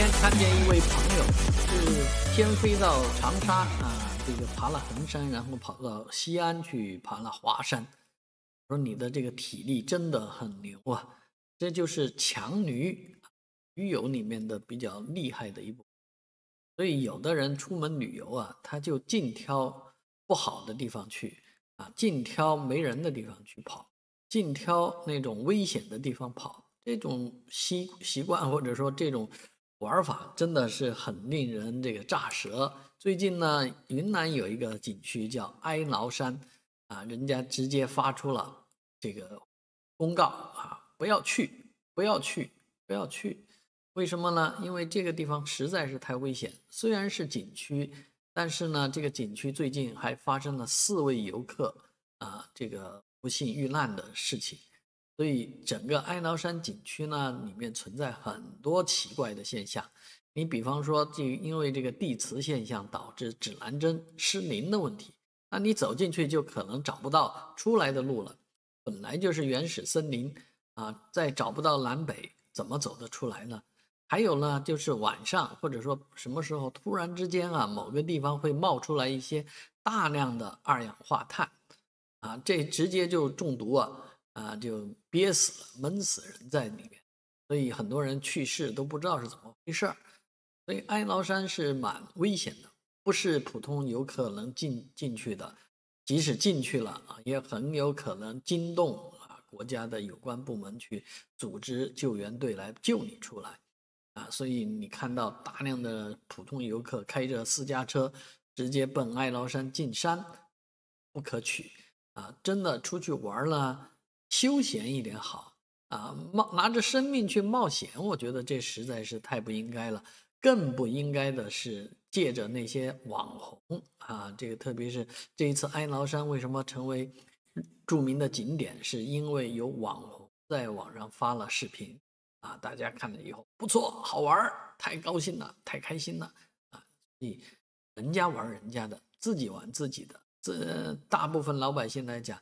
天看见一位朋友是先飞到长沙啊，这个爬了衡山，然后跑到西安去爬了华山。说你的这个体力真的很牛啊，这就是强驴驴友里面的比较厉害的一部分。所以有的人出门旅游啊，他就尽挑不好的地方去啊，尽挑没人的地方去跑，尽挑那种危险的地方跑。这种习习惯或者说这种。玩法真的是很令人这个咋舌。最近呢，云南有一个景区叫哀牢山，啊，人家直接发出了这个公告啊，不要去，不要去，不要去。为什么呢？因为这个地方实在是太危险。虽然是景区，但是呢，这个景区最近还发生了四位游客啊，这个不幸遇难的事情。所以整个哀牢山景区呢，里面存在很多奇怪的现象。你比方说，就因为这个地磁现象导致指南针失灵的问题，那你走进去就可能找不到出来的路了。本来就是原始森林啊，再找不到南北，怎么走得出来呢？还有呢，就是晚上或者说什么时候突然之间啊，某个地方会冒出来一些大量的二氧化碳啊，这直接就中毒啊。啊，就憋死了，闷死人在里面，所以很多人去世都不知道是怎么回事儿。所以哀牢山是蛮危险的，不是普通游客能进进去的，即使进去了啊，也很有可能惊动啊国家的有关部门去组织救援队来救你出来啊。所以你看到大量的普通游客开着私家车直接奔哀牢山进山，不可取啊！真的出去玩儿了。休闲一点好啊！冒拿着生命去冒险，我觉得这实在是太不应该了。更不应该的是借着那些网红啊，这个特别是这一次哀牢山为什么成为著名的景点，是因为有网红在网上发了视频啊，大家看了以后不错，好玩儿，太高兴了，太开心了啊！你人家玩人家的，自己玩自己的，这大部分老百姓来讲，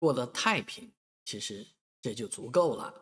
过得太平。其实这就足够了。